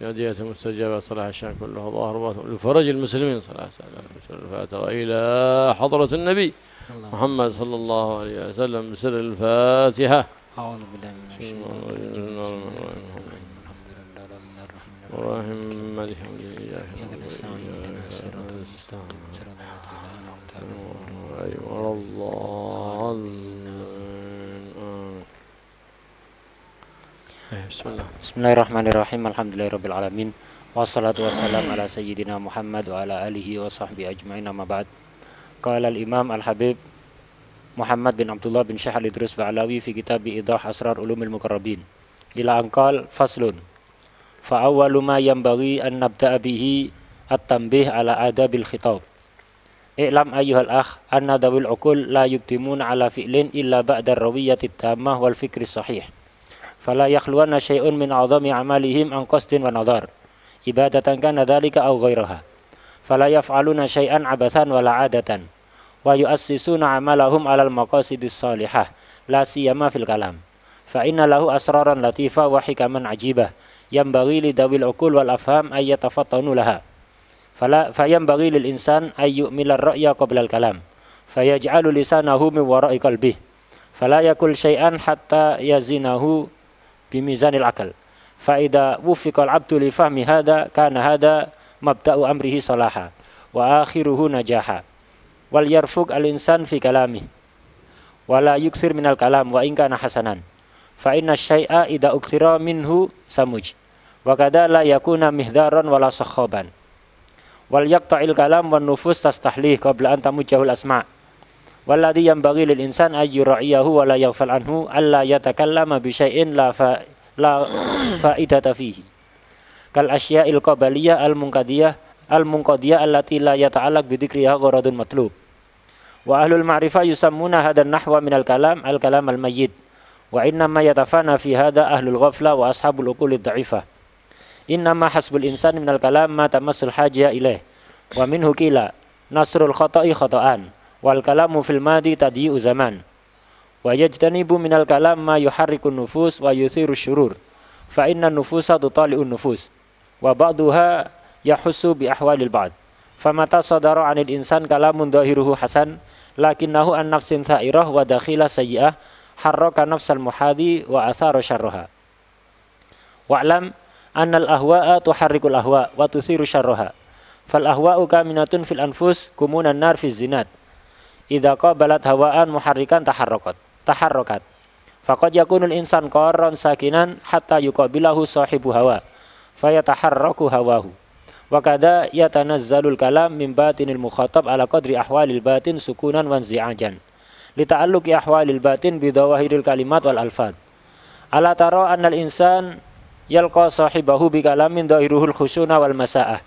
نادية مستجابة صلاح الشام كلها ظاهر لفرج المسلمين صلاح الفاتحة إلى حضرة النبي محمد صلى الله عليه وسلم بسر الفاتحة أعوذ بالله من الشيطان الرجيم ورحم ملك حمد إياك نستعين إلى الصراط المستقيم صراط الذين أنعمت عليهم غير الضالين أيوة، إيه، بسم الله الرحمن الرحيم الحمد لله رب العالمين والصلاة والسلام على سيدنا محمد وعلى آله وصحبه أجمعين أما بعد قال الإمام الحبيب محمد بن عبد الله بن شيخ الإدريس بعلاوي في كتاب إيضاح أسرار علوم المقربين إلى أن قال فصل فأول ما ينبغي أن نبدأ به التنبيه على آداب الخطاب اعلم أيها الأخ أن ذوي العقول لا يقدمون على فعل إلا بعد الروية التامة والفكر الصحيح فلا يخلون شيء من عظم أعمالهم عن قصد ونظر إبادة كان ذلك أو غيرها فلا يفعلون شيئا عبثا ولا عادة ويؤسسون عملهم على المقاصد الصالحة لا سيما في الكلام فإن له أسرارا لطيفة وحكما عجيبة ينبغي لذوي العقول والأفهام أن يتفطنوا لها فلا فينبغي للإنسان أن يؤمل الرأي قبل الكلام فيجعل لسانه من وراء قلبه فلا يقول شيئا حتى يزنه bimizanil akal. Faida wufiqal abdu li fahmi hada kana hada mabda'u amrihi salaha wa akhiruhu najaha. Wal yarfuk al insan fi kalami. Wala yuksir minal kalam wa ingkana hasanan. Fa inna syai'a idha uksira minhu samuj. Wa kadala la yakuna mihdaran wala sakhoban. Wal yaqta'il kalam wan nufus tastahlih qabla an tamujahul asma' والذي ينبغي للإنسان أن يرعيه ولا يغفل عنه ألا يتكلم بشيء لا, ف... لا فائدة فيه كالأشياء القبلية المنقدية المنقضية التي لا يتعلق بذكرها غرض مطلوب وأهل المعرفة يسمون هذا النحو من الكلام الكلام الميت وإنما يتفانى في هذا أهل الغفلة وأصحاب العقول الضعيفة إنما حسب الإنسان من الكلام ما تمس الحاجة إليه ومنه قيل نصر الخطأ خطأان wal kalamu fil madi tadi uzaman wa yajtanibu minal kalam ma yuharrikun nufus wa yuthiru syurur fa inna nufusa tutali'un nufus wa ba'duha yahussu bi ahwalil ba'd famata sadara 'anil insan kalamun dahiruhu hasan lakinnahu an nafsin tha'irah wa dakhila sayyi'ah harraka nafsal muhadi wa athara syarraha wa'lam annal ahwa'a tuharrikul ahwa' wa tuthiru syarraha fal ahwa'u kaminatun fil anfus kumunan nar fi zinat idza qabalat hawaan muharrikan taharrukat taharrukat faqad yakunul insan qarran sakinan hatta yuqabilahu sahibu hawa fayataharraku hawahu wa kada yatanazzalul kalam min batinil mukhatab ala qadri ahwalil batin sukunan wan zi'ajan lita'alluqi ahwalil batin bidawahiril kalimat wal alfad ala tara annal insan yalqa sahibahu bi kalamin dahiruhul khusyuna wal masa'ah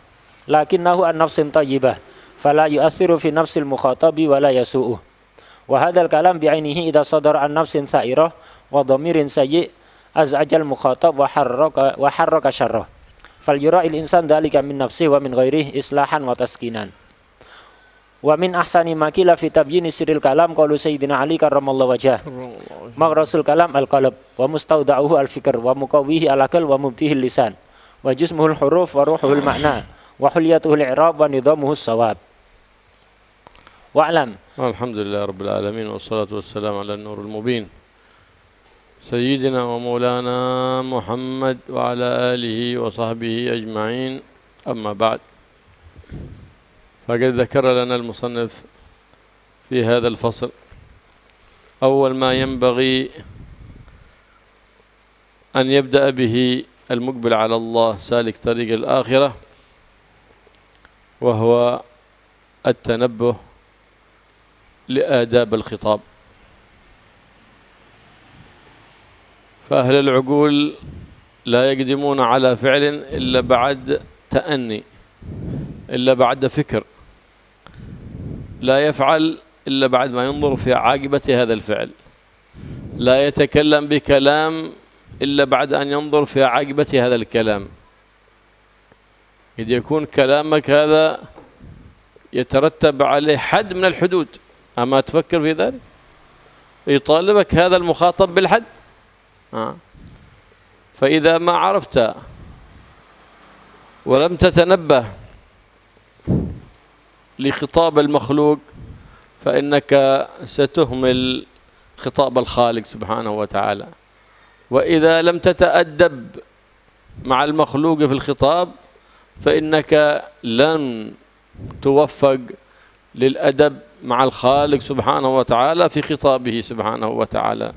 lakinnahu an nafsin tayyibah fala yu'athiru fi nafsil mukhatabi wala yasu'u. Wa hadzal kalam bi'ainihi idza sadara an nafsin tha'irah wa dhamirin sayyi az'ajal mukhatab wa harraka wa harraka syarrah. Fal yura'il insan dzalika min nafsihi wa min ghairihi islahan wa taskinan. Wa min ahsani ma fi tabyini sirril kalam qalu sayyidina Ali karramallahu wajhah. Maghrasul kalam al-qalb wa mustawda'uhu al-fikr wa muqawwihi al wa mubtihi lisan. Wa jismuhul huruf wa ruhuhul makna wa hulyatuhul i'rab wa sawab. واعلم الحمد لله رب العالمين والصلاة والسلام على النور المبين سيدنا ومولانا محمد وعلى آله وصحبه أجمعين أما بعد فقد ذكر لنا المصنف في هذا الفصل أول ما ينبغي أن يبدأ به المقبل على الله سالك طريق الآخرة وهو التنبه لآداب الخطاب فأهل العقول لا يقدمون على فعل إلا بعد تأني إلا بعد فكر لا يفعل إلا بعد ما ينظر في عاقبة هذا الفعل لا يتكلم بكلام إلا بعد أن ينظر في عاقبة هذا الكلام قد يكون كلامك هذا يترتب عليه حد من الحدود أما تفكر في ذلك يطالبك هذا المخاطب بالحد آه. فإذا ما عرفت ولم تتنبه لخطاب المخلوق فإنك ستهمل خطاب الخالق سبحانه وتعالى وإذا لم تتأدب مع المخلوق في الخطاب فإنك لن توفق للأدب مع الخالق سبحانه وتعالى في خطابه سبحانه وتعالى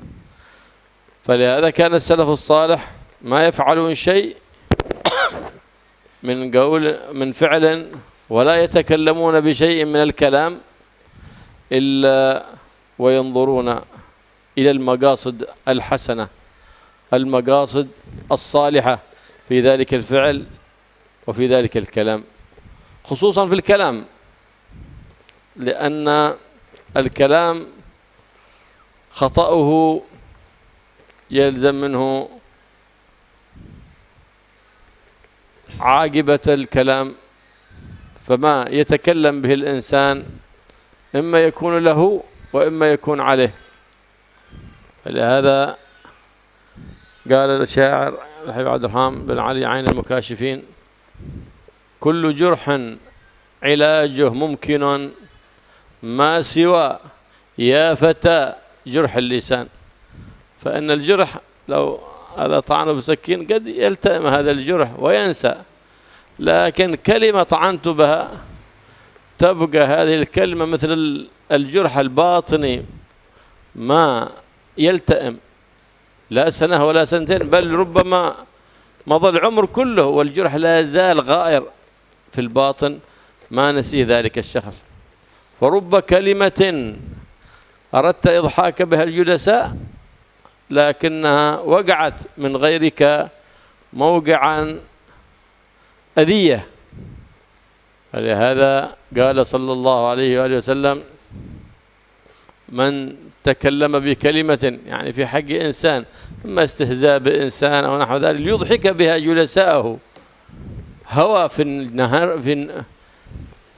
فلهذا كان السلف الصالح ما يفعلون شيء من قول من فعل ولا يتكلمون بشيء من الكلام إلا وينظرون إلى المقاصد الحسنة المقاصد الصالحة في ذلك الفعل وفي ذلك الكلام خصوصا في الكلام لأن الكلام خطأه يلزم منه عاقبة الكلام فما يتكلم به الإنسان إما يكون له وإما يكون عليه لهذا قال الشاعر الحبيب عبد الرحمن بن علي عين المكاشفين كل جرح علاجه ممكن ما سوى يا فتى جرح اللسان فإن الجرح لو هذا طعنه بسكين قد يلتئم هذا الجرح وينسى لكن كلمة طعنت بها تبقى هذه الكلمة مثل الجرح الباطني ما يلتئم لا سنة ولا سنتين بل ربما مضى العمر كله والجرح لا زال غائر في الباطن ما نسيه ذلك الشخص ورب كلمة أردت إضحاك بها الجلساء لكنها وقعت من غيرك موقعا أذية فلهذا قال صلى الله عليه وآله وسلم من تكلم بكلمة يعني في حق إنسان إما استهزاء بإنسان أو نحو ذلك ليضحك بها جلساءه هوى في النهار في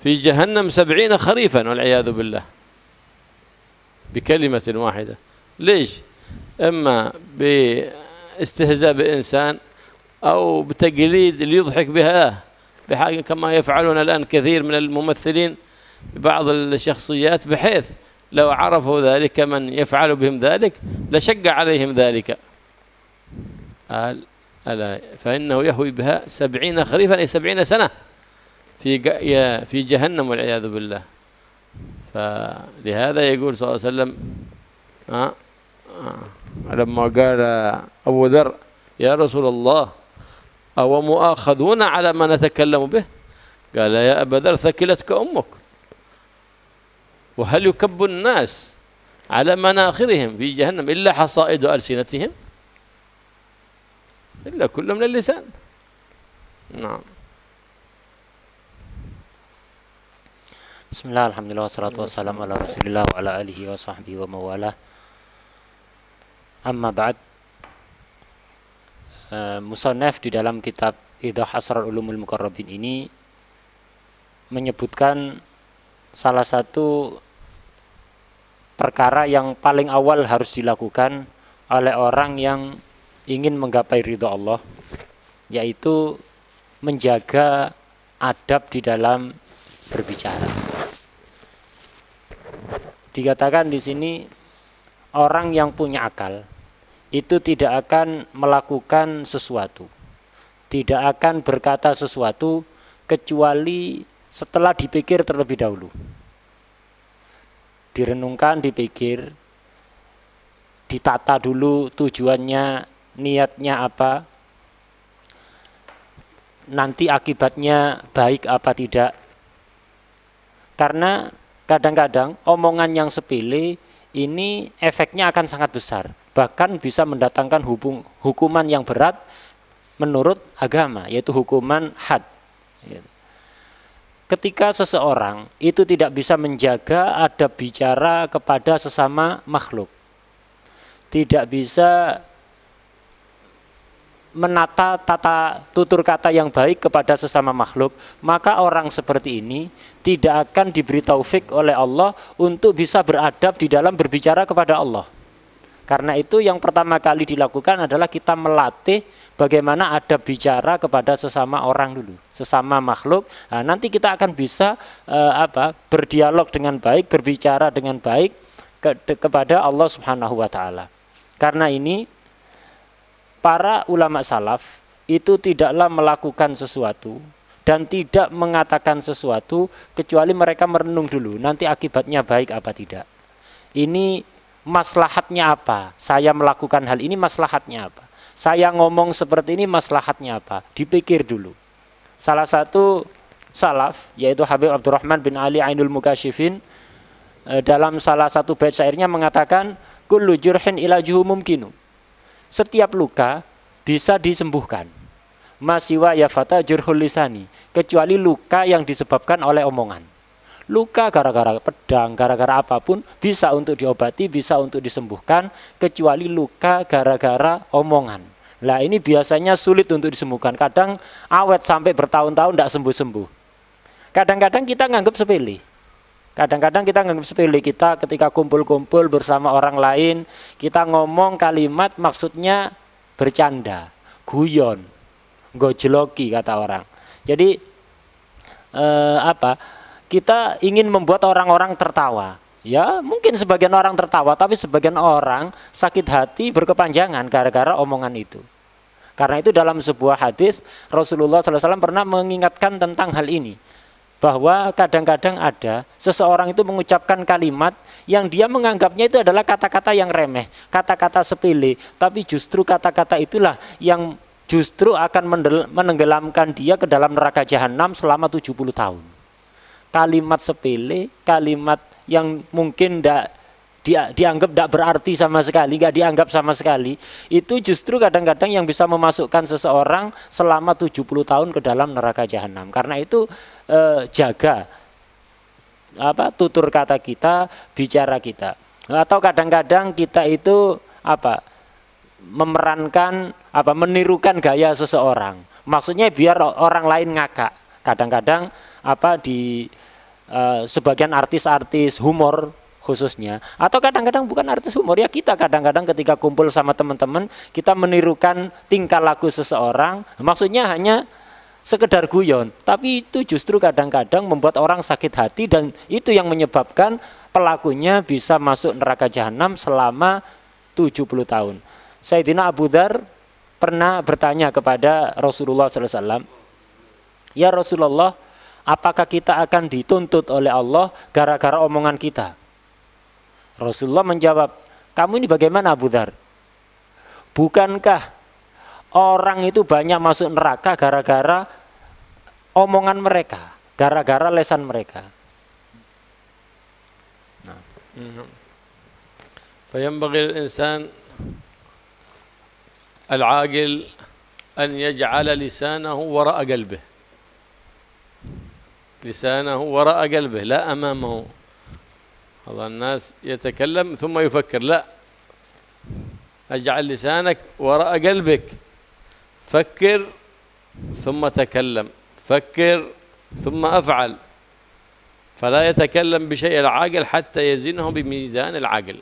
في جهنم سبعين خريفا والعياذ بالله بكلمة واحدة ليش إما باستهزاء بإنسان أو بتقليد ليضحك بها بحاجة كما يفعلون الآن كثير من الممثلين بعض الشخصيات بحيث لو عرفوا ذلك من يفعل بهم ذلك لشق عليهم ذلك قال ألا فإنه يهوي بها سبعين خريفا أي سبعين سنة في في جهنم والعياذ بالله فلهذا يقول صلى الله عليه وسلم آه آه لما قال أبو ذر يا رسول الله أو مؤاخذون على ما نتكلم به قال يا أبا ذر ثكلتك أمك وهل يكب الناس على مناخرهم في جهنم إلا حصائد ألسنتهم إلا كل من اللسان نعم Bismillah, alhamdulillah, salatu wassalamu ala rasulillah wa ala alihi wa sahbihi wa Amma ba'd uh, eh, Musonef di dalam kitab Idah Asrar Ulumul Mukarrabin ini Menyebutkan salah satu perkara yang paling awal harus dilakukan oleh orang yang ingin menggapai ridho Allah yaitu menjaga adab di dalam berbicara. Dikatakan di sini orang yang punya akal itu tidak akan melakukan sesuatu, tidak akan berkata sesuatu kecuali setelah dipikir terlebih dahulu. Direnungkan, dipikir, ditata dulu tujuannya, niatnya apa, nanti akibatnya baik apa tidak, karena kadang-kadang omongan yang sepele ini efeknya akan sangat besar, bahkan bisa mendatangkan hubung, hukuman yang berat menurut agama, yaitu hukuman had. Ketika seseorang itu tidak bisa menjaga adab bicara kepada sesama makhluk, tidak bisa menata tata tutur kata yang baik kepada sesama makhluk, maka orang seperti ini tidak akan diberi taufik oleh Allah untuk bisa beradab di dalam berbicara kepada Allah. Karena itu yang pertama kali dilakukan adalah kita melatih bagaimana adab bicara kepada sesama orang dulu, sesama makhluk. Nah, nanti kita akan bisa eh, apa? berdialog dengan baik, berbicara dengan baik ke, kepada Allah Subhanahu wa taala. Karena ini para ulama salaf itu tidaklah melakukan sesuatu dan tidak mengatakan sesuatu kecuali mereka merenung dulu nanti akibatnya baik apa tidak. Ini maslahatnya apa? Saya melakukan hal ini maslahatnya apa? Saya ngomong seperti ini maslahatnya apa? Dipikir dulu. Salah satu salaf yaitu Habib Abdurrahman bin Ali Ainul Mukashifin eh, dalam salah satu bait syairnya mengatakan kullu jurhin ila mumkinu setiap luka bisa disembuhkan. Masiwa ya fata jurhul lisani, kecuali luka yang disebabkan oleh omongan. Luka gara-gara pedang, gara-gara apapun bisa untuk diobati, bisa untuk disembuhkan, kecuali luka gara-gara omongan. lah ini biasanya sulit untuk disembuhkan. Kadang awet sampai bertahun-tahun tidak sembuh-sembuh. Kadang-kadang kita nganggap sepele. Kadang-kadang kita nganggap sepele kita ketika kumpul-kumpul bersama orang lain, kita ngomong kalimat maksudnya bercanda, guyon, gojloki kata orang. Jadi eh, apa? Kita ingin membuat orang-orang tertawa. Ya, mungkin sebagian orang tertawa, tapi sebagian orang sakit hati berkepanjangan gara-gara omongan itu. Karena itu dalam sebuah hadis Rasulullah SAW pernah mengingatkan tentang hal ini bahwa kadang-kadang ada seseorang itu mengucapkan kalimat yang dia menganggapnya itu adalah kata-kata yang remeh, kata-kata sepele, tapi justru kata-kata itulah yang justru akan menenggelamkan dia ke dalam neraka jahanam selama 70 tahun. Kalimat sepele, kalimat yang mungkin tidak dia, dianggap tidak berarti sama sekali, nggak dianggap sama sekali, itu justru kadang-kadang yang bisa memasukkan seseorang selama 70 tahun ke dalam neraka jahanam. Karena itu eh, jaga apa tutur kata kita, bicara kita. Atau kadang-kadang kita itu apa? memerankan apa menirukan gaya seseorang. Maksudnya biar orang lain ngakak. Kadang-kadang apa di eh, sebagian artis-artis humor khususnya atau kadang-kadang bukan artis humor ya kita kadang-kadang ketika kumpul sama teman-teman kita menirukan tingkah laku seseorang maksudnya hanya sekedar guyon, tapi itu justru kadang-kadang membuat orang sakit hati dan itu yang menyebabkan pelakunya bisa masuk neraka jahanam selama 70 tahun. Sayyidina Abu Dhar pernah bertanya kepada Rasulullah SAW, Ya Rasulullah, apakah kita akan dituntut oleh Allah gara-gara omongan kita? Rasulullah menjawab, kamu ini bagaimana Abu Dhar? Bukankah Orang itu banyak masuk neraka gara-gara omongan mereka, gara-gara lesan mereka. Nah. فينبغي الإنسان العاقل أن يجعل لسانه وراء قلبه لسانه وراء قلبه لا أمامه هذا الناس يتكلم ثم يفكر لا اجعل لسانك وراء قلبك فكر ثم تكلم فكر ثم أفعل فلا يتكلم بشيء العاقل حتى يزنه بميزان العقل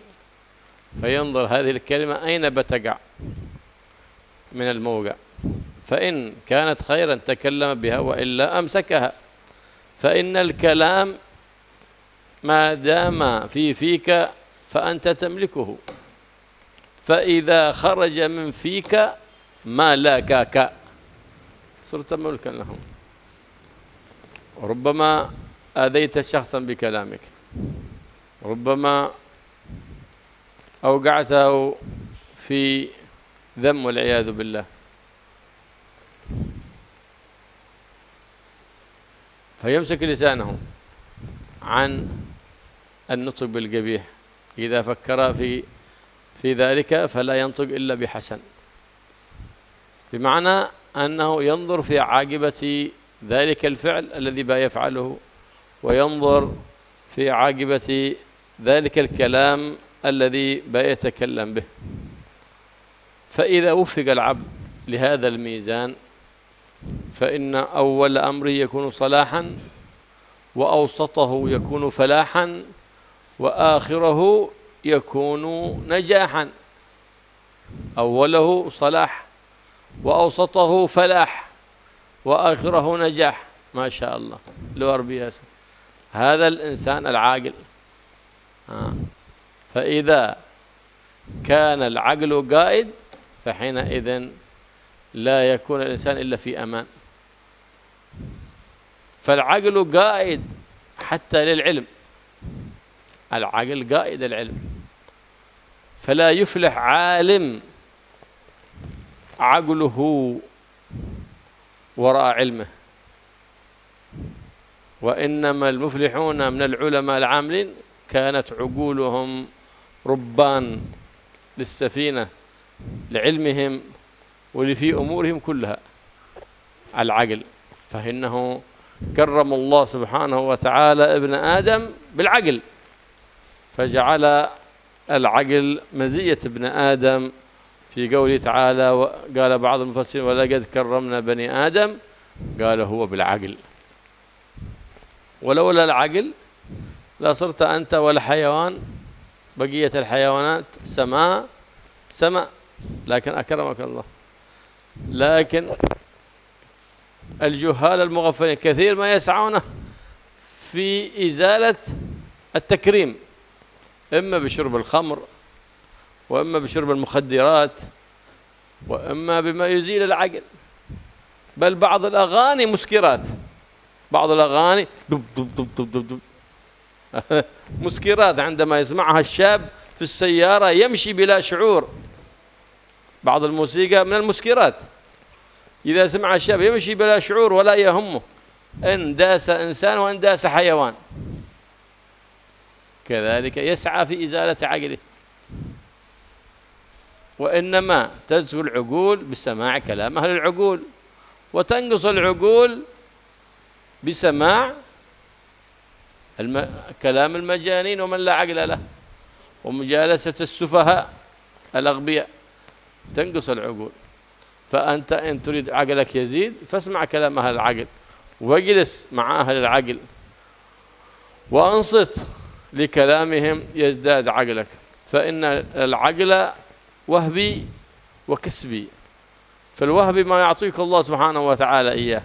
فينظر هذه الكلمة أين بتقع من الموقع فإن كانت خيرا تكلم بها وإلا أمسكها فإن الكلام ما دام في فيك فأنت تملكه فإذا خرج من فيك ملكك صرت ملكا لهم ربما آذيت شخصا بكلامك ربما أوقعته في ذم والعياذ بالله فيمسك لسانه عن النطق بالقبيح إذا فكر في في ذلك فلا ينطق إلا بحسن بمعنى أنه ينظر في عاقبة ذلك الفعل الذي يفعله وينظر في عاقبة ذلك الكلام الذي يتكلم به فإذا وفق العبد لهذا الميزان فإن أول أمره يكون صلاحا وأوسطه يكون فلاحا وآخره يكون نجاحا أوله صلاح وأوسطه فلاح وآخره نجاح ما شاء الله لو هذا الإنسان العاقل آه. فإذا كان العقل قائد فحينئذ لا يكون الإنسان إلا في أمان فالعقل قائد حتى للعلم العقل قائد العلم فلا يفلح عالم عقله وراء علمه وإنما المفلحون من العلماء العاملين كانت عقولهم ربان للسفينة لعلمهم ولفي أمورهم كلها العقل فإنه كرم الله سبحانه وتعالى ابن آدم بالعقل فجعل العقل مزية ابن آدم في قوله تعالى قال بعض المفسرين ولقد كرمنا بني آدم قال هو بالعقل ولولا العقل لصرت أنت والحيوان بقية الحيوانات سماء سماء لكن أكرمك الله لكن الجهال المغفلين كثير ما يسعون في إزالة التكريم إما بشرب الخمر وإما بشرب المخدرات وإما بما يزيل العقل بل بعض الأغاني مسكرات بعض الأغاني دب دب دب دب دب, دب. مسكرات عندما يسمعها الشاب في السيارة يمشي بلا شعور بعض الموسيقى من المسكرات إذا سمع الشاب يمشي بلا شعور ولا يهمه إن داس إنسان وإن داس حيوان كذلك يسعى في إزالة عقله وإنما تزهو العقول بسماع كلام أهل العقول وتنقص العقول بسماع الم... كلام المجانين ومن لا عقل له ومجالسة السفهاء الأغبياء تنقص العقول فأنت إن تريد عقلك يزيد فاسمع كلام أهل العقل واجلس مع أهل العقل وأنصت لكلامهم يزداد عقلك فإن العقل وهبي وكسبي فالوهبي ما يعطيك الله سبحانه وتعالى إياه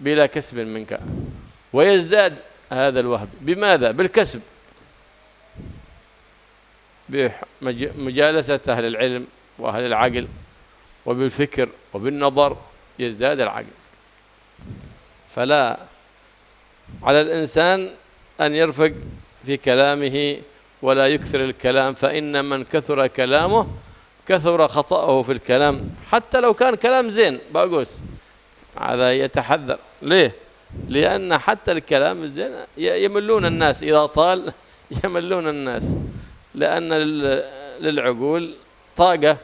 بلا كسب منك ويزداد هذا الوهب بماذا بالكسب بمجالسة أهل العلم وأهل العقل وبالفكر وبالنظر يزداد العقل فلا على الإنسان أن يرفق في كلامه ولا يكثر الكلام فإن من كثر كلامه كثر خطأه في الكلام حتى لو كان كلام زين باقوس هذا يتحذر ليه لأن حتى الكلام الزين يملون الناس إذا طال يملون الناس لأن للعقول طاقة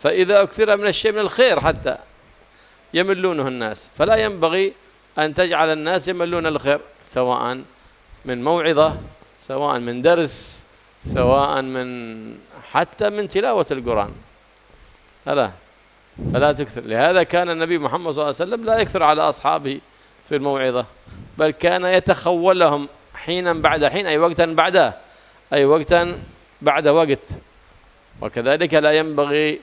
فإذا أكثر من الشيء من الخير حتى يملونه الناس فلا ينبغي أن تجعل الناس يملون الخير سواء من موعظة سواء من درس سواء من حتى من تلاوة القرآن ألا فلا تكثر لهذا كان النبي محمد صلى الله عليه وسلم لا يكثر على أصحابه في الموعظة بل كان يتخولهم حينا بعد حين أي وقتا بعده أي وقتا بعد وقت وكذلك لا ينبغي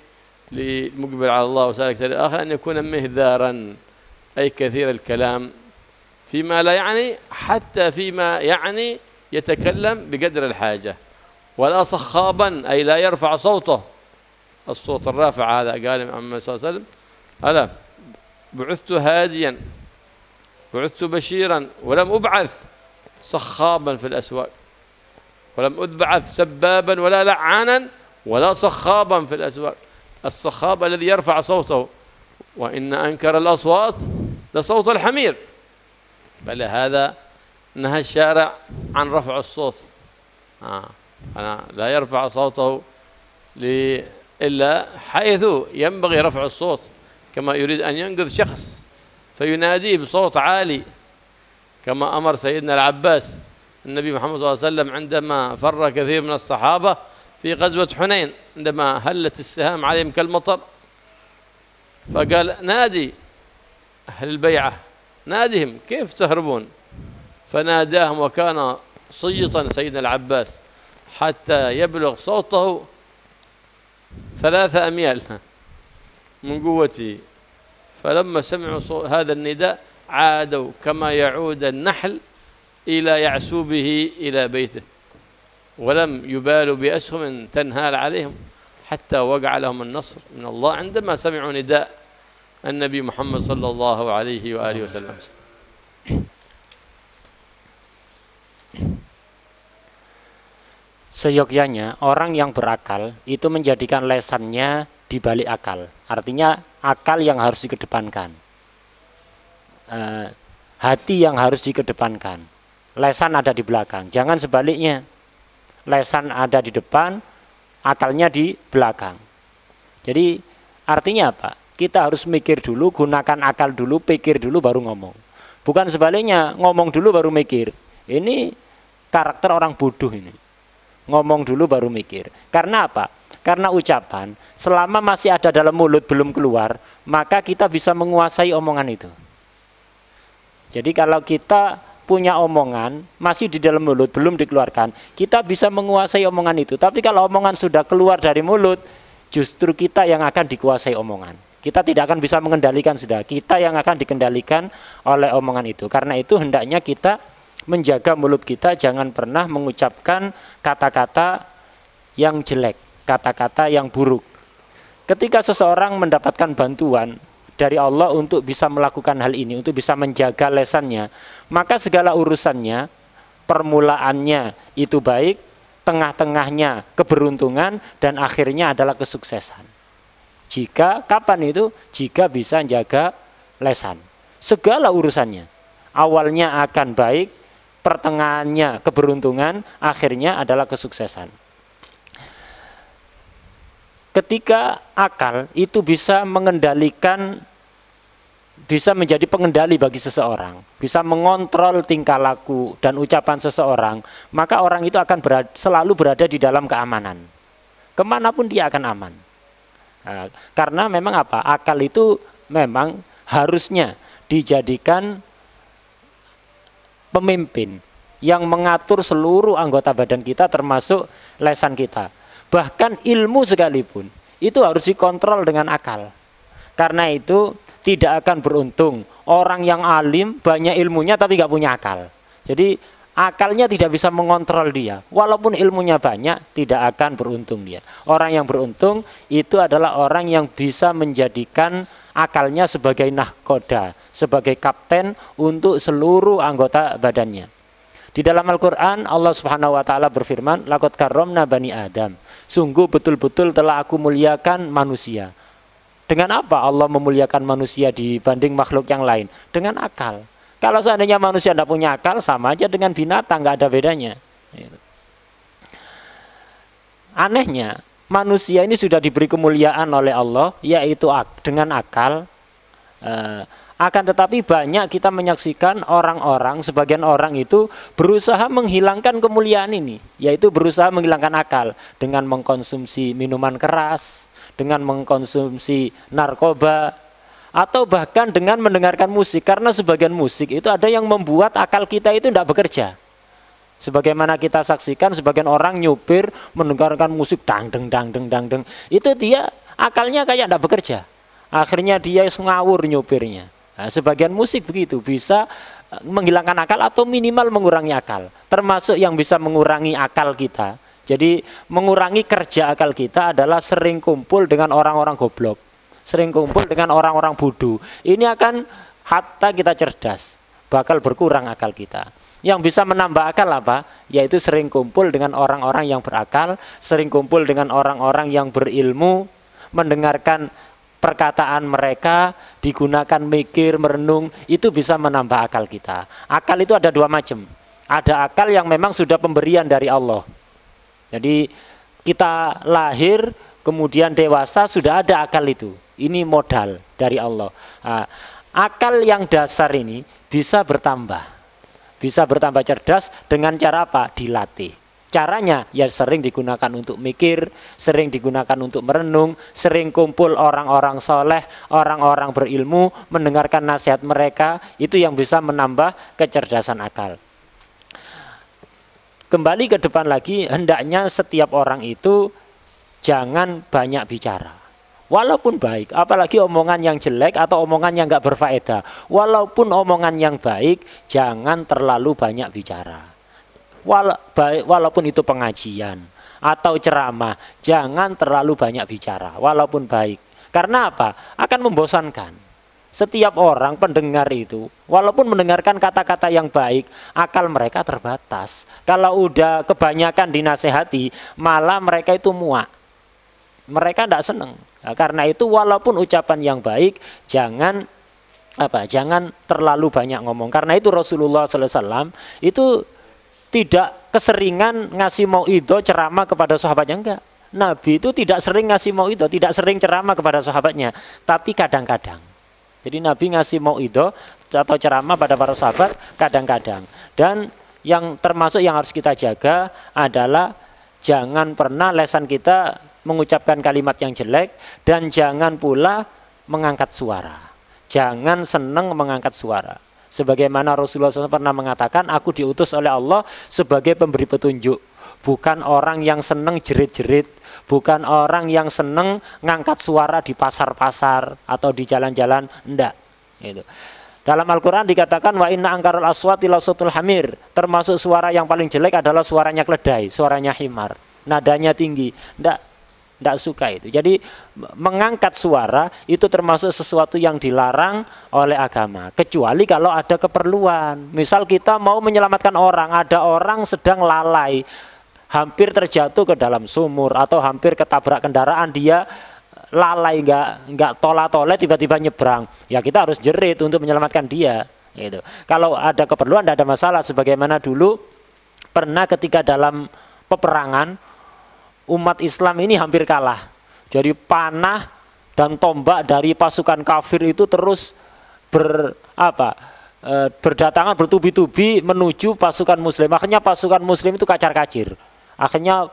للمقبل على الله وسالك الآخر أن يكون مهذارا أي كثير الكلام فيما لا يعني حتى فيما يعني يتكلم بقدر الحاجة ولا صخابا أي لا يرفع صوته الصوت الرافع هذا قال محمد صلى الله عليه وسلم ألا بعثت هاديا بعثت بشيرا ولم أبعث صخابا في الأسواق ولم أبعث سبابا ولا لعانا ولا صخابا في الأسواق الصخاب الذي يرفع صوته وإن أنكر الأصوات لصوت الحمير بل هذا نهى الشارع عن رفع الصوت آه. أنا لا يرفع صوته ل... إلا حيث ينبغي رفع الصوت كما يريد أن ينقذ شخص فيناديه بصوت عالي كما أمر سيدنا العباس النبي محمد صلى الله عليه وسلم عندما فر كثير من الصحابة في غزوة حنين عندما هلت السهام عليهم كالمطر فقال نادي أهل البيعة نادهم كيف تهربون فناداهم وكان صيطا سيدنا العباس حتى يبلغ صوته ثلاثة أميال من قوته فلما سمعوا هذا النداء عادوا كما يعود النحل إلى يعسوبه إلى بيته ولم يبالوا بأسهم تنهال عليهم حتى وقع لهم النصر من الله عندما سمعوا نداء النبي محمد صلى الله عليه وآله وسلم نعم. seyogyanya orang yang berakal itu menjadikan lesannya di balik akal. Artinya akal yang harus dikedepankan. E, hati yang harus dikedepankan. Lesan ada di belakang. Jangan sebaliknya. Lesan ada di depan, akalnya di belakang. Jadi artinya apa? Kita harus mikir dulu, gunakan akal dulu, pikir dulu baru ngomong. Bukan sebaliknya, ngomong dulu baru mikir. Ini karakter orang bodoh ini ngomong dulu baru mikir. Karena apa? Karena ucapan selama masih ada dalam mulut belum keluar, maka kita bisa menguasai omongan itu. Jadi kalau kita punya omongan masih di dalam mulut belum dikeluarkan, kita bisa menguasai omongan itu. Tapi kalau omongan sudah keluar dari mulut, justru kita yang akan dikuasai omongan. Kita tidak akan bisa mengendalikan sudah. Kita yang akan dikendalikan oleh omongan itu. Karena itu hendaknya kita menjaga mulut kita jangan pernah mengucapkan kata-kata yang jelek, kata-kata yang buruk. Ketika seseorang mendapatkan bantuan dari Allah untuk bisa melakukan hal ini, untuk bisa menjaga lesannya, maka segala urusannya, permulaannya itu baik, tengah-tengahnya keberuntungan, dan akhirnya adalah kesuksesan. Jika, kapan itu? Jika bisa jaga lesan. Segala urusannya awalnya akan baik, pertengahannya keberuntungan, akhirnya adalah kesuksesan. Ketika akal itu bisa mengendalikan bisa menjadi pengendali bagi seseorang, bisa mengontrol tingkah laku dan ucapan seseorang, maka orang itu akan berada, selalu berada di dalam keamanan. Kemanapun dia akan aman. karena memang apa? Akal itu memang harusnya dijadikan pemimpin yang mengatur seluruh anggota badan kita termasuk lesan kita. Bahkan ilmu sekalipun itu harus dikontrol dengan akal. Karena itu tidak akan beruntung orang yang alim banyak ilmunya tapi nggak punya akal. Jadi akalnya tidak bisa mengontrol dia. Walaupun ilmunya banyak, tidak akan beruntung dia. Orang yang beruntung itu adalah orang yang bisa menjadikan akalnya sebagai nahkoda, sebagai kapten untuk seluruh anggota badannya. Di dalam Al-Qur'an Allah Subhanahu wa taala berfirman, Lakot karomna bani Adam." Sungguh betul-betul telah aku muliakan manusia. Dengan apa Allah memuliakan manusia dibanding makhluk yang lain? Dengan akal. Kalau seandainya manusia tidak punya akal, sama aja dengan binatang, nggak ada bedanya. Gitu. Anehnya, manusia ini sudah diberi kemuliaan oleh Allah, yaitu dengan akal. Eh, akan tetapi banyak kita menyaksikan orang-orang, sebagian orang itu berusaha menghilangkan kemuliaan ini, yaitu berusaha menghilangkan akal dengan mengkonsumsi minuman keras, dengan mengkonsumsi narkoba, atau bahkan dengan mendengarkan musik karena sebagian musik itu ada yang membuat akal kita itu tidak bekerja sebagaimana kita saksikan sebagian orang nyupir mendengarkan musik dangdeng dangdeng dangdeng itu dia akalnya kayak tidak bekerja akhirnya dia ngawur nyupirnya nah, sebagian musik begitu bisa eh, menghilangkan akal atau minimal mengurangi akal termasuk yang bisa mengurangi akal kita jadi mengurangi kerja akal kita adalah sering kumpul dengan orang-orang goblok sering kumpul dengan orang-orang bodoh. Ini akan hatta kita cerdas, bakal berkurang akal kita. Yang bisa menambah akal apa? Yaitu sering kumpul dengan orang-orang yang berakal, sering kumpul dengan orang-orang yang berilmu, mendengarkan perkataan mereka digunakan mikir merenung itu bisa menambah akal kita akal itu ada dua macam ada akal yang memang sudah pemberian dari Allah jadi kita lahir kemudian dewasa sudah ada akal itu ini modal dari Allah. akal yang dasar ini bisa bertambah. Bisa bertambah cerdas dengan cara apa? Dilatih. Caranya ya sering digunakan untuk mikir, sering digunakan untuk merenung, sering kumpul orang-orang soleh, orang-orang berilmu, mendengarkan nasihat mereka, itu yang bisa menambah kecerdasan akal. Kembali ke depan lagi, hendaknya setiap orang itu jangan banyak bicara Walaupun baik, apalagi omongan yang jelek atau omongan yang nggak berfaedah. Walaupun omongan yang baik, jangan terlalu banyak bicara. Wala, baik, walaupun itu pengajian atau ceramah, jangan terlalu banyak bicara. Walaupun baik, karena apa? Akan membosankan. Setiap orang pendengar itu, walaupun mendengarkan kata-kata yang baik, akal mereka terbatas. Kalau udah kebanyakan dinasehati, malah mereka itu muak mereka tidak senang. Nah, karena itu walaupun ucapan yang baik jangan apa jangan terlalu banyak ngomong. Karena itu Rasulullah SAW itu tidak keseringan ngasih mau itu ceramah kepada sahabatnya enggak. Nabi itu tidak sering ngasih mau itu, tidak sering ceramah kepada sahabatnya, tapi kadang-kadang. Jadi Nabi ngasih mau itu atau ceramah pada para sahabat kadang-kadang. Dan yang termasuk yang harus kita jaga adalah jangan pernah lesan kita mengucapkan kalimat yang jelek dan jangan pula mengangkat suara. Jangan senang mengangkat suara. Sebagaimana Rasulullah SAW pernah mengatakan, aku diutus oleh Allah sebagai pemberi petunjuk. Bukan orang yang senang jerit-jerit, bukan orang yang senang ngangkat suara di pasar-pasar atau di jalan-jalan, enggak. Gitu. Dalam Al-Quran dikatakan wa inna angkarul aswati lausutul hamir. Termasuk suara yang paling jelek adalah suaranya keledai, suaranya himar. Nadanya tinggi. Ndak tidak suka itu. Jadi mengangkat suara itu termasuk sesuatu yang dilarang oleh agama. Kecuali kalau ada keperluan. Misal kita mau menyelamatkan orang, ada orang sedang lalai. Hampir terjatuh ke dalam sumur atau hampir ketabrak kendaraan dia lalai nggak nggak tola tole tiba-tiba nyebrang ya kita harus jerit untuk menyelamatkan dia gitu kalau ada keperluan tidak ada masalah sebagaimana dulu pernah ketika dalam peperangan umat Islam ini hampir kalah. Jadi panah dan tombak dari pasukan kafir itu terus ber apa? E, berdatangan bertubi-tubi menuju pasukan muslim. Akhirnya pasukan muslim itu kacar-kacir. Akhirnya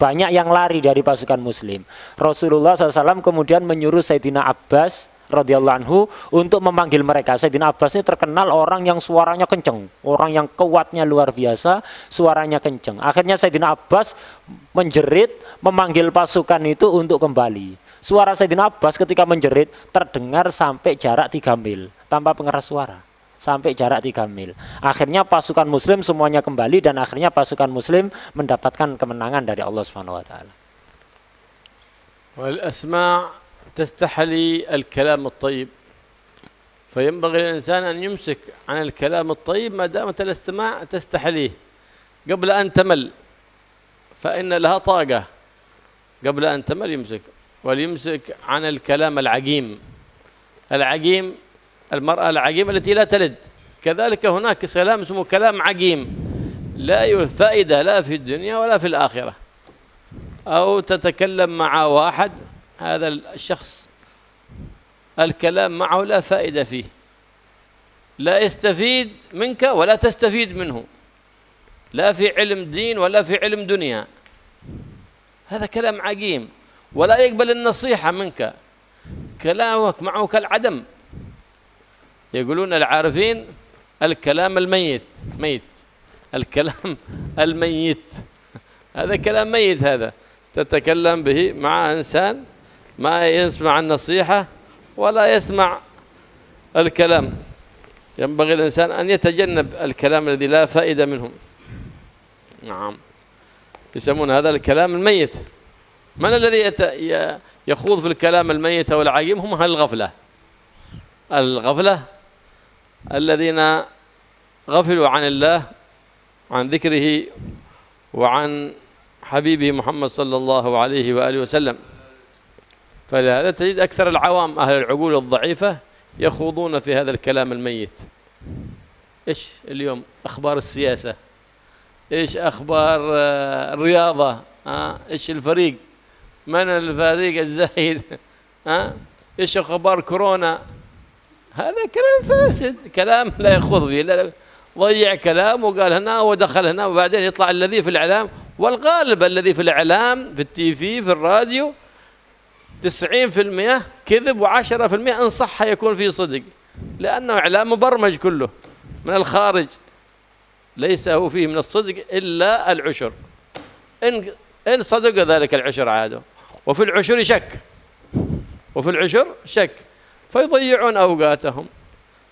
banyak yang lari dari pasukan muslim. Rasulullah SAW kemudian menyuruh Sayyidina Abbas radhiyallahu anhu untuk memanggil mereka. Sayyidina Abbas ini terkenal orang yang suaranya kenceng, orang yang kuatnya luar biasa, suaranya kenceng. Akhirnya Sayyidina Abbas menjerit memanggil pasukan itu untuk kembali. Suara Sayyidina Abbas ketika menjerit terdengar sampai jarak 3 mil tanpa pengeras suara sampai jarak 3 mil. Akhirnya pasukan muslim semuanya kembali dan akhirnya pasukan muslim mendapatkan kemenangan dari Allah Subhanahu wa taala. Wal asma' تستحلي الكلام الطيب فينبغي للإنسان أن يمسك عن الكلام الطيب ما دامت الاستماع تستحليه قبل أن تمل فإن لها طاقة قبل أن تمل يمسك وليمسك عن الكلام العقيم العقيم المرأة العقيمة التي لا تلد كذلك هناك سلام اسمه كلام عقيم لا فائدة لا في الدنيا ولا في الآخرة أو تتكلم مع واحد هذا الشخص الكلام معه لا فائدة فيه لا يستفيد منك ولا تستفيد منه لا في علم دين ولا في علم دنيا هذا كلام عقيم ولا يقبل النصيحة منك كلامك معه كالعدم يقولون العارفين الكلام الميت ميت الكلام الميت هذا كلام ميت هذا تتكلم به مع إنسان ما يسمع النصيحة ولا يسمع الكلام ينبغي الإنسان أن يتجنب الكلام الذي لا فائدة منه نعم يسمون هذا الكلام الميت من الذي يخوض في الكلام الميت والعقيم هم أهل الغفلة الغفلة الذين غفلوا عن الله عن ذكره وعن حبيبه محمد صلى الله عليه وآله وسلم فلهذا تجد أكثر العوام أهل العقول الضعيفة يخوضون في هذا الكلام الميت إيش اليوم أخبار السياسة إيش أخبار آه، الرياضة آه، إيش الفريق من الفريق الزايد ها آه، إيش أخبار كورونا هذا كلام فاسد كلام لا يخوض فيه لا ضيع كلام وقال هنا ودخل هنا وبعدين يطلع الذي في الإعلام والغالب الذي في الإعلام في التي في في الراديو 90% كذب و10% إن صح يكون فيه صدق لأنه إعلام مبرمج كله من الخارج ليس هو فيه من الصدق إلا العشر إن إن صدق ذلك العشر عاده وفي العشر شك وفي العشر شك فيضيعون أوقاتهم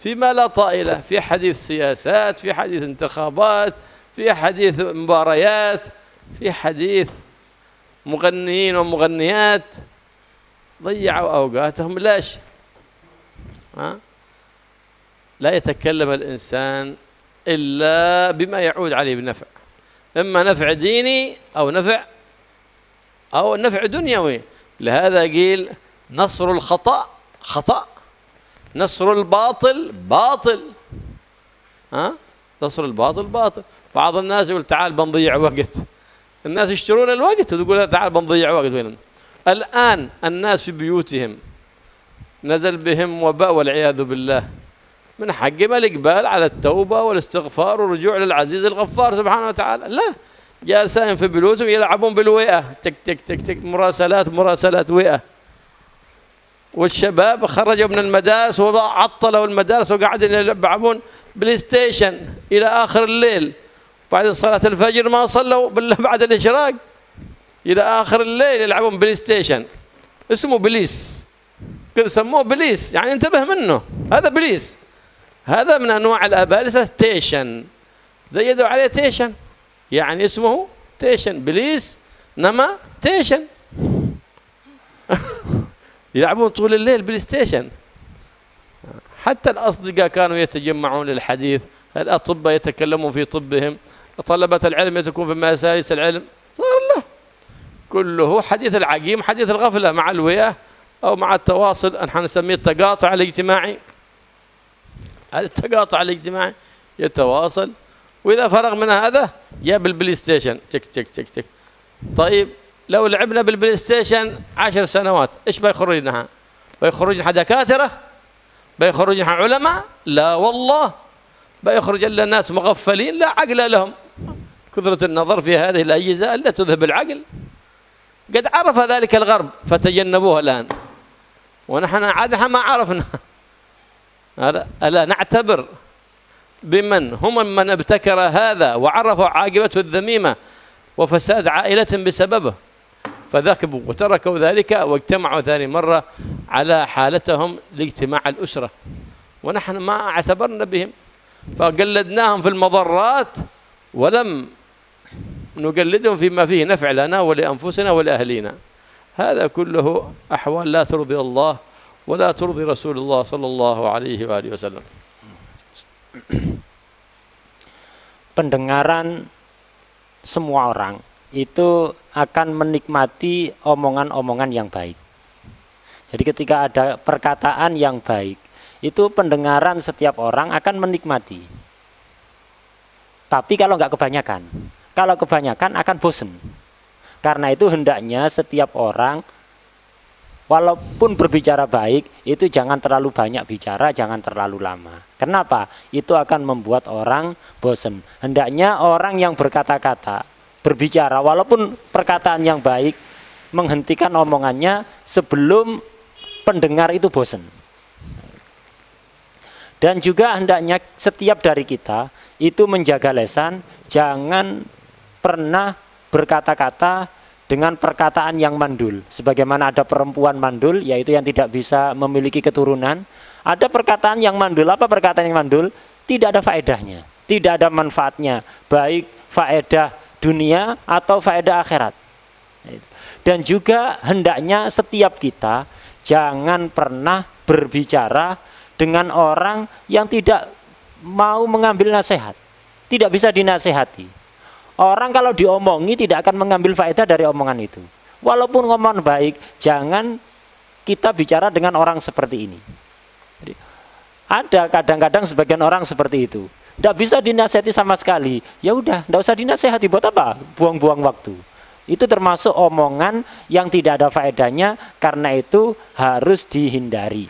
فيما لا طائلة في حديث سياسات في حديث انتخابات في حديث مباريات في حديث مغنيين ومغنيات ضيعوا أوقاتهم ليش ها؟ لا يتكلم الإنسان إلا بما يعود عليه بنفع إما نفع ديني أو نفع أو نفع دنيوي لهذا قيل نصر الخطأ خطأ نصر الباطل باطل ها نصر الباطل باطل بعض الناس يقول تعال بنضيع وقت الناس يشترون الوقت وتقول تعال بنضيع وقت وين الآن الناس في بيوتهم نزل بهم وباء والعياذ بالله من حقهم الإقبال على التوبة والاستغفار والرجوع للعزيز الغفار سبحانه وتعالى لا جالسين في بيوتهم يلعبون بالوئة تك تك تك تك مراسلات مراسلات وئة والشباب خرجوا من المدارس وعطلوا المدارس وقاعدين يلعبون بلاي ستيشن إلى آخر الليل بعد صلاة الفجر ما صلوا بالله بعد الإشراق الى اخر الليل يلعبون بلاي ستيشن اسمه بليس كذا سموه بليس يعني انتبه منه هذا بليس هذا من انواع الابالسه تيشن زيدوا عليه تيشن يعني اسمه تيشن بليس نما تيشن يلعبون طول الليل بلاي ستيشن حتى الاصدقاء كانوا يتجمعون للحديث الاطباء يتكلمون في طبهم طلبه العلم تكون في مسالس العلم صار له كله حديث العقيم حديث الغفلة مع الوياه أو مع التواصل نحن نسميه التقاطع الاجتماعي هذا التقاطع الاجتماعي يتواصل وإذا فرغ من هذا جاب البلاي ستيشن تك تك تك تك طيب لو لعبنا بالبلاي ستيشن عشر سنوات ايش بيخرجنا بيخرجنا دكاترة بيخرجنا علماء لا والله بيخرج الا ناس مغفلين لا عقل لهم كثرة النظر في هذه الأجهزة لا تذهب العقل قد عرف ذلك الغرب فتجنبوها الآن ونحن عاد ما عرفنا ألا نعتبر بمن هم من ابتكر هذا وعرفوا عاقبته الذميمة وفساد عائلة بسببه فذكبوا وتركوا ذلك واجتمعوا ثاني مرة على حالتهم لاجتماع الأسرة ونحن ما اعتبرنا بهم فقلدناهم في المضرات ولم نقلدهم فيما فيه نفع لنا ولأنفسنا ولأهلينا هذا كله أحوال لا ترضي الله ولا ترضي رسول الله صلى الله عليه وآله وسلم pendengaran semua orang itu akan menikmati omongan-omongan yang baik. Jadi ketika ada perkataan yang baik, itu pendengaran setiap orang akan menikmati. Tapi kalau nggak kebanyakan, kalau kebanyakan akan bosen. Karena itu hendaknya setiap orang walaupun berbicara baik itu jangan terlalu banyak bicara, jangan terlalu lama. Kenapa? Itu akan membuat orang bosen. Hendaknya orang yang berkata-kata, berbicara walaupun perkataan yang baik menghentikan omongannya sebelum pendengar itu bosen. Dan juga hendaknya setiap dari kita itu menjaga lesan, jangan pernah berkata-kata dengan perkataan yang mandul. Sebagaimana ada perempuan mandul, yaitu yang tidak bisa memiliki keturunan. Ada perkataan yang mandul. Apa perkataan yang mandul? Tidak ada faedahnya. Tidak ada manfaatnya. Baik faedah dunia atau faedah akhirat. Dan juga hendaknya setiap kita jangan pernah berbicara dengan orang yang tidak mau mengambil nasihat. Tidak bisa dinasehati Orang kalau diomongi tidak akan mengambil faedah dari omongan itu. Walaupun ngomong baik, jangan kita bicara dengan orang seperti ini. Jadi, ada kadang-kadang sebagian orang seperti itu. Tidak bisa dinasehati sama sekali. Ya udah, tidak usah dinasehati buat apa? Buang-buang waktu. Itu termasuk omongan yang tidak ada faedahnya karena itu harus dihindari.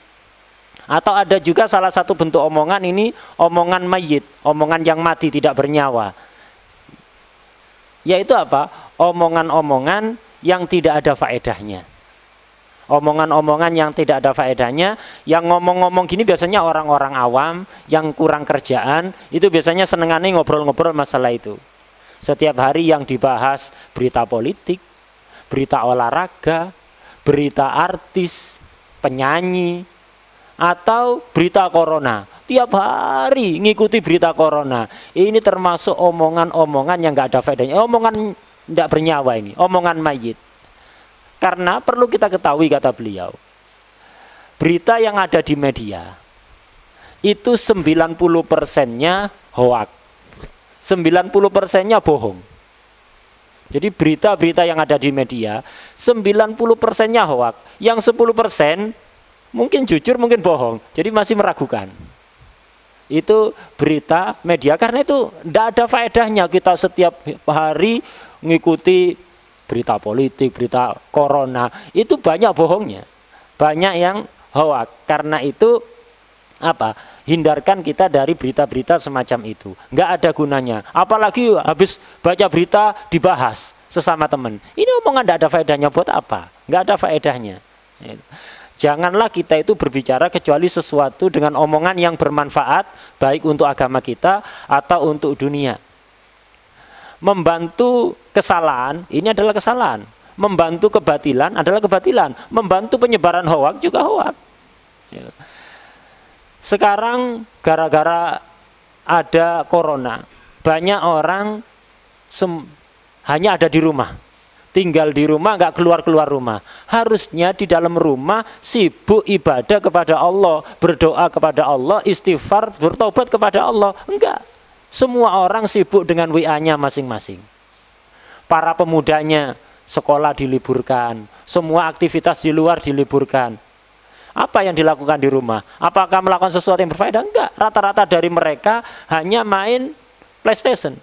Atau ada juga salah satu bentuk omongan ini omongan mayit, omongan yang mati tidak bernyawa yaitu apa? Omongan-omongan yang tidak ada faedahnya. Omongan-omongan yang tidak ada faedahnya, yang ngomong-ngomong gini biasanya orang-orang awam yang kurang kerjaan, itu biasanya senengannya ngobrol-ngobrol masalah itu. Setiap hari yang dibahas berita politik, berita olahraga, berita artis, penyanyi, atau berita corona tiap hari ngikuti berita corona. Ini termasuk omongan-omongan yang nggak ada faedahnya. Eh, omongan tidak bernyawa ini, omongan mayit. Karena perlu kita ketahui kata beliau. Berita yang ada di media itu 90 persennya hoak. 90 persennya bohong. Jadi berita-berita yang ada di media 90 persennya hoak. Yang 10 persen mungkin jujur mungkin bohong. Jadi masih meragukan itu berita media karena itu tidak ada faedahnya kita setiap hari mengikuti berita politik, berita corona itu banyak bohongnya, banyak yang hoax. Karena itu apa? Hindarkan kita dari berita-berita semacam itu. Nggak ada gunanya. Apalagi habis baca berita dibahas sesama teman. Ini omongan tidak ada faedahnya buat apa? Nggak ada faedahnya. Gitu. Janganlah kita itu berbicara kecuali sesuatu dengan omongan yang bermanfaat baik untuk agama kita atau untuk dunia. Membantu kesalahan ini adalah kesalahan. Membantu kebatilan adalah kebatilan. Membantu penyebaran hoak juga hoak. Ya. Sekarang gara-gara ada corona, banyak orang hanya ada di rumah tinggal di rumah nggak keluar-keluar rumah. Harusnya di dalam rumah sibuk ibadah kepada Allah, berdoa kepada Allah, istighfar, bertobat kepada Allah. Enggak. Semua orang sibuk dengan WA-nya masing-masing. Para pemudanya sekolah diliburkan, semua aktivitas di luar diliburkan. Apa yang dilakukan di rumah? Apakah melakukan sesuatu yang berfaedah? Enggak. Rata-rata dari mereka hanya main PlayStation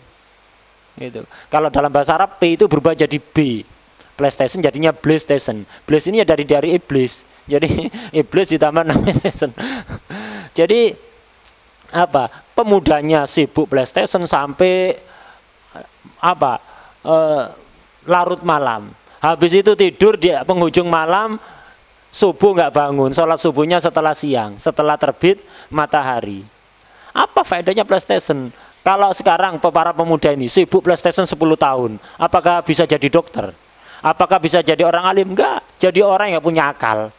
Gitu. Kalau dalam bahasa Arab P itu berubah jadi B. PlayStation jadinya PlayStation. Blaze ini ya dari dari iblis. Jadi iblis ditambah PlayStation. Jadi apa? Pemudanya sibuk PlayStation sampai apa? E, larut malam. Habis itu tidur di penghujung malam subuh nggak bangun, sholat subuhnya setelah siang, setelah terbit matahari. Apa faedahnya PlayStation? Kalau sekarang para pemuda ini sibuk PlayStation 10 tahun, apakah bisa jadi dokter? Apakah bisa jadi orang alim? Enggak, jadi orang yang punya akal.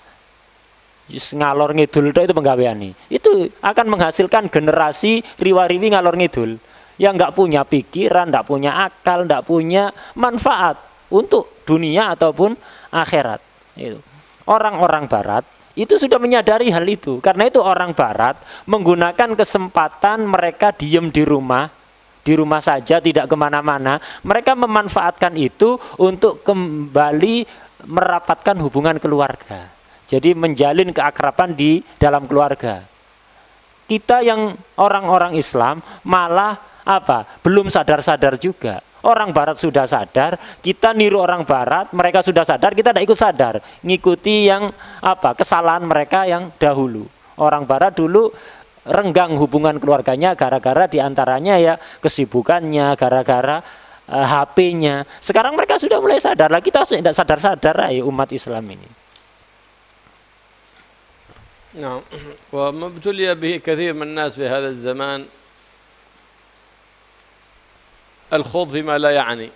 Ngalor ngidul itu penggawean Itu akan menghasilkan generasi riwa-riwi ngalor ngidul yang enggak punya pikiran, enggak punya akal, enggak punya manfaat untuk dunia ataupun akhirat. Orang-orang Barat itu sudah menyadari hal itu. Karena itu orang barat menggunakan kesempatan mereka diem di rumah, di rumah saja tidak kemana-mana. Mereka memanfaatkan itu untuk kembali merapatkan hubungan keluarga. Jadi menjalin keakraban di dalam keluarga. Kita yang orang-orang Islam malah apa? Belum sadar-sadar juga. Orang barat sudah sadar, kita niru orang barat, mereka sudah sadar, kita tidak ikut sadar. Ngikuti yang apa kesalahan mereka yang dahulu. Orang barat dulu renggang hubungan keluarganya gara-gara diantaranya ya kesibukannya, gara-gara uh, eh, HP-nya. Sekarang mereka sudah mulai sadar lah, kita tidak sadar-sadar ya umat Islam ini. نعم وابتلي به كثير من الناس في هذا الزمان الخوض فيما لا يعني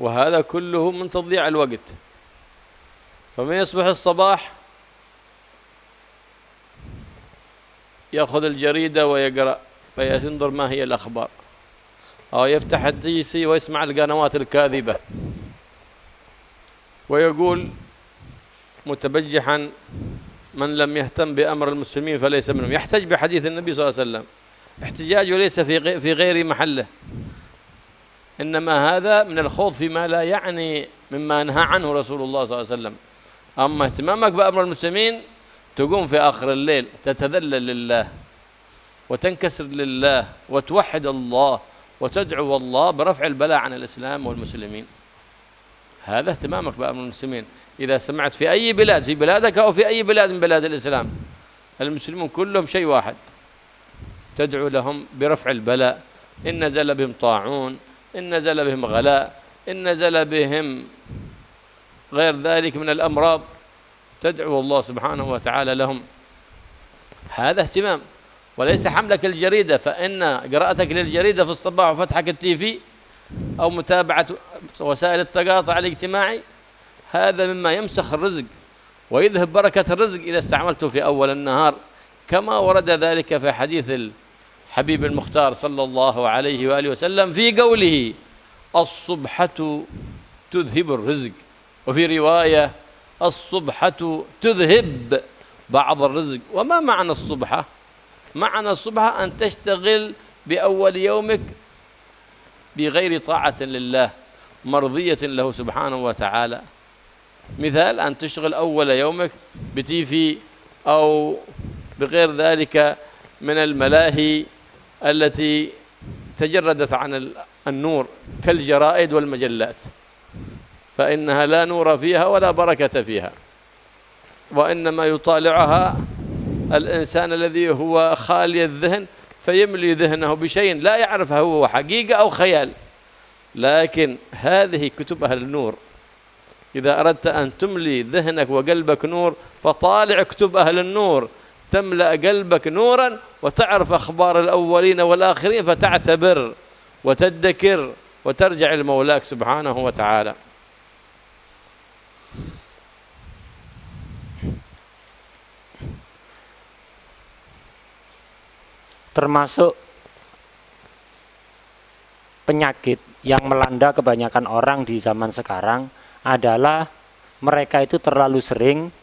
وهذا كله من تضييع الوقت فمن يصبح الصباح يأخذ الجريدة ويقرأ فينظر ما هي الأخبار أو يفتح الديسي ويسمع القنوات الكاذبة ويقول متبجحا من لم يهتم بأمر المسلمين فليس منهم يحتج بحديث النبي صلى الله عليه وسلم احتجاجه ليس في في غير محله إنما هذا من الخوض فيما لا يعني مما نهى عنه رسول الله صلى الله عليه وسلم أما اهتمامك بأمر المسلمين تقوم في آخر الليل تتذلل لله وتنكسر لله وتوحد الله وتدعو الله برفع البلاء عن الإسلام والمسلمين هذا اهتمامك بأمر المسلمين إذا سمعت في أي بلاد في بلادك أو في أي بلاد من بلاد الإسلام المسلمون كلهم شيء واحد تدعو لهم برفع البلاء إن نزل بهم طاعون إن نزل بهم غلاء إن نزل بهم غير ذلك من الأمراض تدعو الله سبحانه وتعالى لهم هذا اهتمام وليس حملك الجريدة فإن قراءتك للجريدة في الصباح وفتحك التيفي أو متابعة وسائل التقاطع الاجتماعي هذا مما يمسخ الرزق ويذهب بركة الرزق إذا استعملته في أول النهار كما ورد ذلك في حديث حبيب المختار صلى الله عليه وآله وسلم في قوله الصبحة تذهب الرزق وفي رواية الصبحة تذهب بعض الرزق وما معنى الصبحة؟ معنى الصبحة أن تشتغل بأول يومك بغير طاعة لله مرضية له سبحانه وتعالى مثال أن تشغل أول يومك بتيفي أو بغير ذلك من الملاهي التي تجردت عن النور كالجرائد والمجلات فإنها لا نور فيها ولا بركة فيها وإنما يطالعها الإنسان الذي هو خالي الذهن فيملي ذهنه بشيء لا يعرفه هو حقيقة أو خيال لكن هذه كتب أهل النور إذا أردت أن تملي ذهنك وقلبك نور فطالع كتب أهل النور تملأ قلبك نورا وتعرف أخبار الأولين والآخرين فتعتبر وتدكر وترجع لمولاك سبحانه وتعالى termasuk penyakit yang melanda kebanyakan orang di zaman sekarang adalah mereka itu terlalu sering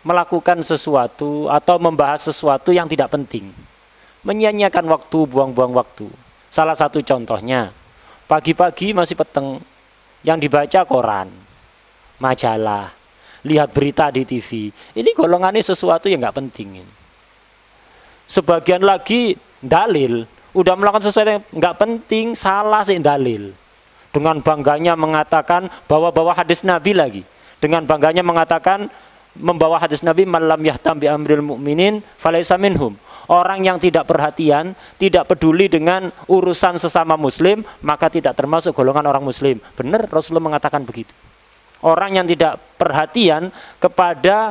melakukan sesuatu atau membahas sesuatu yang tidak penting. Menyia-nyiakan waktu, buang-buang waktu. Salah satu contohnya, pagi-pagi masih peteng, yang dibaca koran, majalah, lihat berita di TV. Ini golongannya sesuatu yang nggak penting. Ini. Sebagian lagi dalil, udah melakukan sesuatu yang nggak penting, salah sih dalil. Dengan bangganya mengatakan bahwa bawa hadis Nabi lagi. Dengan bangganya mengatakan membawa hadis Nabi malam yahtam bi amril mukminin falaisa minhum. Orang yang tidak perhatian, tidak peduli dengan urusan sesama muslim, maka tidak termasuk golongan orang muslim. Benar Rasulullah mengatakan begitu. Orang yang tidak perhatian kepada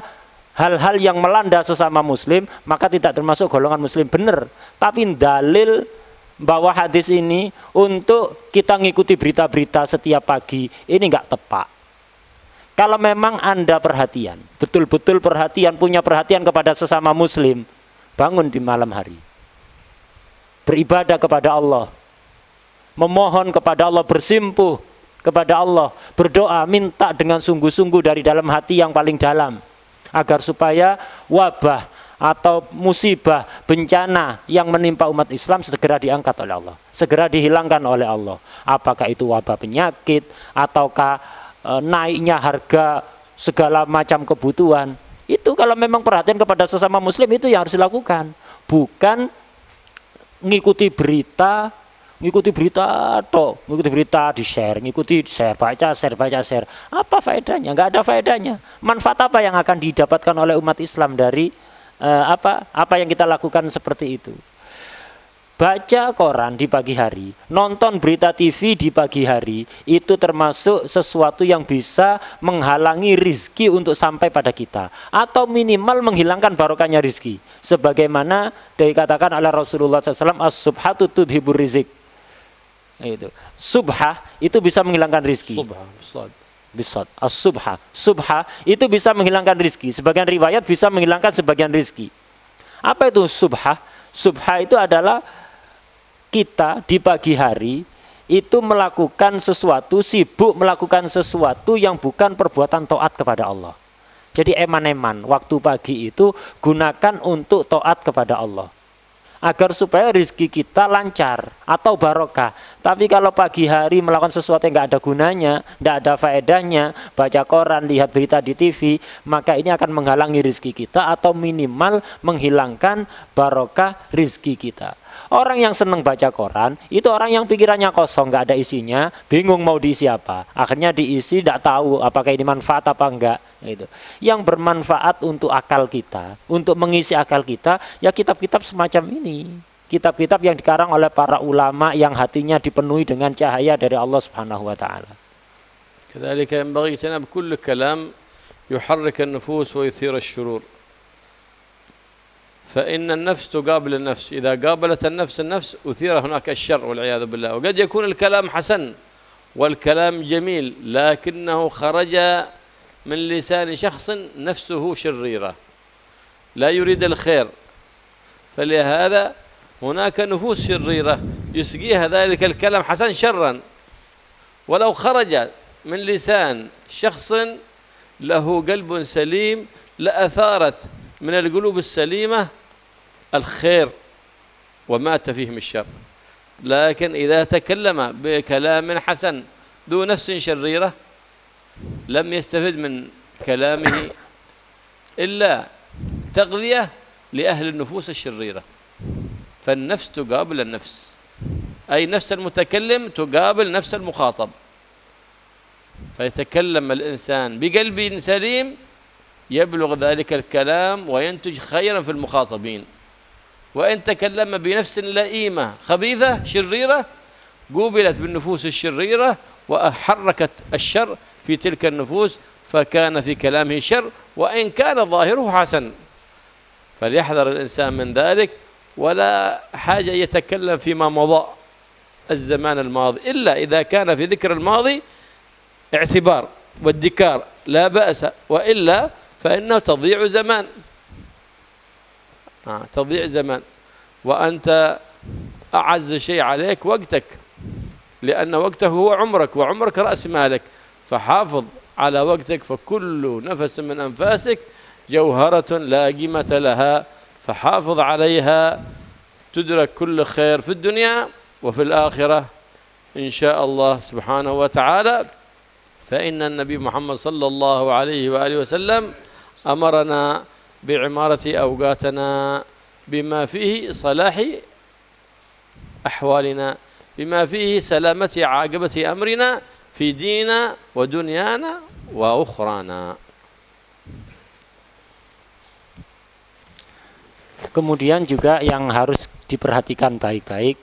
hal-hal yang melanda sesama muslim, maka tidak termasuk golongan muslim. Benar. Tapi dalil bahwa hadis ini untuk kita ngikuti berita-berita setiap pagi, ini nggak tepat kalau memang Anda perhatian, betul-betul perhatian, punya perhatian kepada sesama muslim, bangun di malam hari. Beribadah kepada Allah. Memohon kepada Allah, bersimpuh kepada Allah, berdoa, minta dengan sungguh-sungguh dari dalam hati yang paling dalam agar supaya wabah atau musibah, bencana yang menimpa umat Islam segera diangkat oleh Allah, segera dihilangkan oleh Allah. Apakah itu wabah penyakit ataukah e, naiknya harga segala macam kebutuhan. Itu kalau memang perhatian kepada sesama muslim itu yang harus dilakukan, bukan ngikuti berita ngikuti berita atau ngikuti berita di share, ngikuti share, baca share, baca share. Apa faedahnya? Enggak ada faedahnya. Manfaat apa yang akan didapatkan oleh umat Islam dari uh, apa apa yang kita lakukan seperti itu? Baca koran di pagi hari, nonton berita TV di pagi hari, itu termasuk sesuatu yang bisa menghalangi rizki untuk sampai pada kita. Atau minimal menghilangkan barokahnya rizki. Sebagaimana dikatakan oleh Rasulullah SAW, As-subhatu tudhibur rizik. Itu. Subhah itu bisa menghilangkan rizki. bisot as subha subha itu bisa menghilangkan rizki sebagian riwayat bisa menghilangkan sebagian rizki apa itu subha subha itu adalah kita di pagi hari itu melakukan sesuatu, sibuk melakukan sesuatu yang bukan perbuatan toat kepada Allah. Jadi eman-eman waktu pagi itu gunakan untuk toat kepada Allah. Agar supaya rezeki kita lancar atau barokah. Tapi kalau pagi hari melakukan sesuatu yang tidak ada gunanya, tidak ada faedahnya, baca koran, lihat berita di TV, maka ini akan menghalangi rezeki kita atau minimal menghilangkan barokah rezeki kita. Orang yang senang baca koran itu orang yang pikirannya kosong, nggak ada isinya, bingung mau diisi apa. Akhirnya diisi tidak tahu apakah ini manfaat apa enggak gitu. Yang bermanfaat untuk akal kita, untuk mengisi akal kita ya kitab-kitab semacam ini. Kitab-kitab yang dikarang oleh para ulama yang hatinya dipenuhi dengan cahaya dari Allah Subhanahu wa taala. كذلك ينبغي اجتناب كل كلام يحرك النفوس ويثير الشرور فإن النفس تقابل النفس إذا قابلت النفس النفس أثير هناك الشر والعياذ بالله وقد يكون الكلام حسن والكلام جميل لكنه خرج من لسان شخص نفسه شريرة لا يريد الخير فلهذا هناك نفوس شريرة يسقيها ذلك الكلام حسن شرا ولو خرج من لسان شخص له قلب سليم لأثارت من القلوب السليمة الخير ومات فيهم الشر لكن إذا تكلم بكلام حسن ذو نفس شريرة لم يستفد من كلامه إلا تغذية لأهل النفوس الشريرة فالنفس تقابل النفس أي نفس المتكلم تقابل نفس المخاطب فيتكلم الإنسان بقلب سليم يبلغ ذلك الكلام وينتج خيرا في المخاطبين وإن تكلم بنفس لئيمة خبيثة شريرة قوبلت بالنفوس الشريرة وحركت الشر في تلك النفوس فكان في كلامه شر وإن كان ظاهره حسن فليحذر الإنسان من ذلك ولا حاجة يتكلم فيما مضى الزمان الماضي إلا إذا كان في ذكر الماضي اعتبار والدكار لا بأس وإلا فإنه تضيع زمان آه، تضيع زمن وأنت أعز شيء عليك وقتك لأن وقته هو عمرك وعمرك رأس مالك فحافظ على وقتك فكل نفس من أنفاسك جوهرة لا قيمة لها فحافظ عليها تدرك كل خير في الدنيا وفي الآخرة إن شاء الله سبحانه وتعالى فإن النبي محمد صلى الله عليه وآله وسلم أمرنا بعمارة أوقاتنا بما فيه صلاح أحوالنا بما فيه سلامة عاقبة أمرنا في ديننا ودنيانا وأخرانا Kemudian juga yang harus diperhatikan baik-baik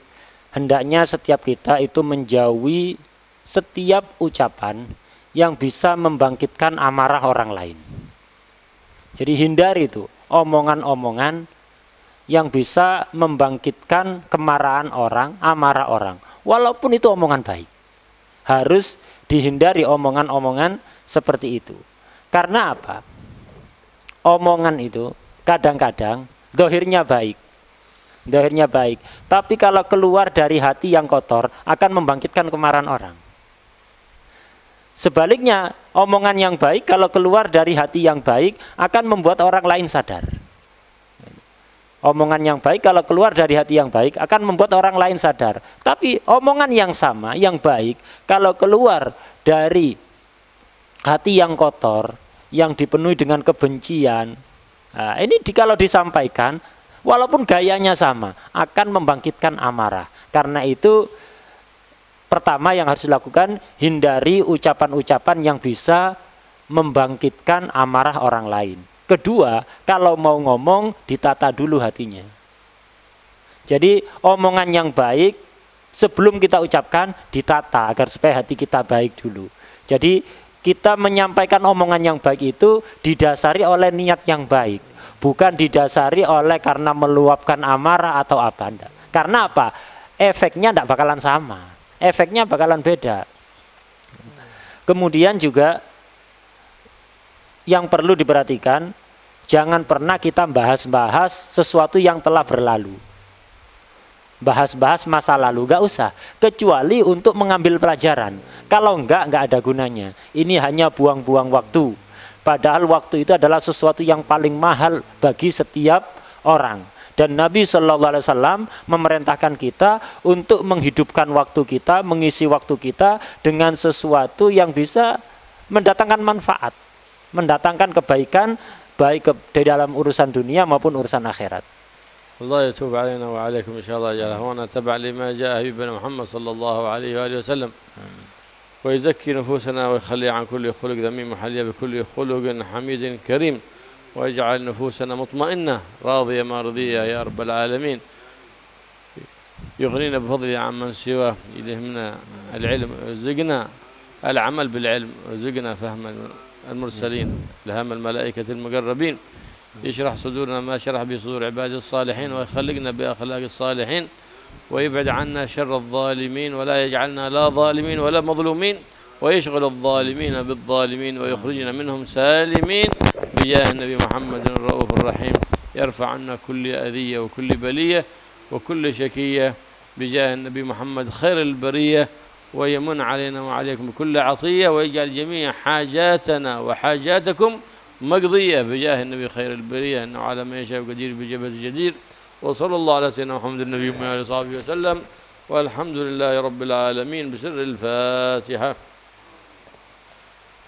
hendaknya setiap kita itu menjauhi setiap ucapan yang bisa membangkitkan amarah orang lain. Jadi hindari itu omongan-omongan yang bisa membangkitkan kemarahan orang, amarah orang. Walaupun itu omongan baik. Harus dihindari omongan-omongan seperti itu. Karena apa? Omongan itu kadang-kadang dohirnya baik. Dohirnya baik. Tapi kalau keluar dari hati yang kotor akan membangkitkan kemarahan orang. Sebaliknya, omongan yang baik kalau keluar dari hati yang baik akan membuat orang lain sadar. Omongan yang baik kalau keluar dari hati yang baik akan membuat orang lain sadar. Tapi omongan yang sama, yang baik, kalau keluar dari hati yang kotor, yang dipenuhi dengan kebencian, nah, ini di, kalau disampaikan, walaupun gayanya sama, akan membangkitkan amarah. Karena itu pertama yang harus dilakukan hindari ucapan-ucapan yang bisa membangkitkan amarah orang lain. Kedua, kalau mau ngomong ditata dulu hatinya. Jadi omongan yang baik sebelum kita ucapkan ditata agar supaya hati kita baik dulu. Jadi kita menyampaikan omongan yang baik itu didasari oleh niat yang baik, bukan didasari oleh karena meluapkan amarah atau apa Karena apa? Efeknya tidak bakalan sama efeknya bakalan beda. Kemudian juga yang perlu diperhatikan, jangan pernah kita bahas-bahas sesuatu yang telah berlalu. Bahas-bahas masa lalu, gak usah. Kecuali untuk mengambil pelajaran. Kalau enggak, enggak ada gunanya. Ini hanya buang-buang waktu. Padahal waktu itu adalah sesuatu yang paling mahal bagi setiap orang dan Nabi Shallallahu Alaihi Wasallam memerintahkan kita untuk menghidupkan waktu kita, mengisi waktu kita dengan sesuatu yang bisa mendatangkan manfaat, mendatangkan kebaikan baik ke, di dalam urusan dunia maupun urusan akhirat. Allah يتوب علينا وعليكم إن شاء الله جل ونتبع لما جاء به محمد صلى الله عليه وآله وسلم ويزكي نفوسنا ويخلي عن كل خلق ذميم وحلي بكل خلق حميد كريم واجعل نفوسنا مطمئنة راضية مرضية يا رب العالمين يغنينا بفضله عمن سواه يلهمنا العلم رزقنا العمل بالعلم رزقنا فهم المرسلين لهم الملائكة المقربين يشرح صدورنا ما شرح به صدور عباد الصالحين ويخلقنا بأخلاق الصالحين ويبعد عنا شر الظالمين ولا يجعلنا لا ظالمين ولا مظلومين ويشغل الظالمين بالظالمين ويخرجنا منهم سالمين بجاه النبي محمد الرؤوف الرحيم يرفع عنا كل أذية وكل بلية وكل شكية بجاه النبي محمد خير البرية ويمن علينا وعليكم كل عطية ويجعل جميع حاجاتنا وحاجاتكم مقضية بجاه النبي خير البرية أنه على ما يشاء قدير بجبهة جدير وصلى الله على سيدنا محمد النبي وآله وصحبه وسلم والحمد لله رب العالمين بسر الفاتحة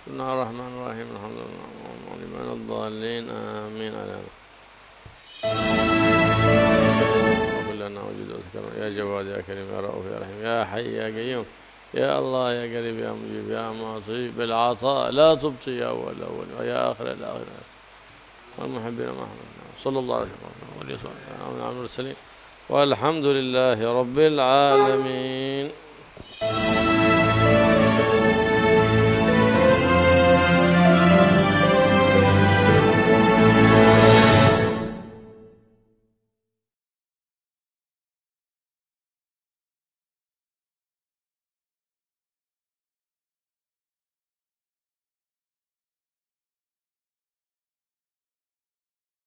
بسم الله الرحمن الرحيم الحمد لله رب العالمين الضالين آمين على لنا يا جواد يا كريم يا رؤوف يا رحيم يا حي يا قيوم يا الله يا قريب يا مجيب يا معطي بالعطاء لا تبطي يا أول أول ويا آخر الآخر والمحبين محمد صلى الله عليه وسلم وعلى والمرسلين والحمد لله رب العالمين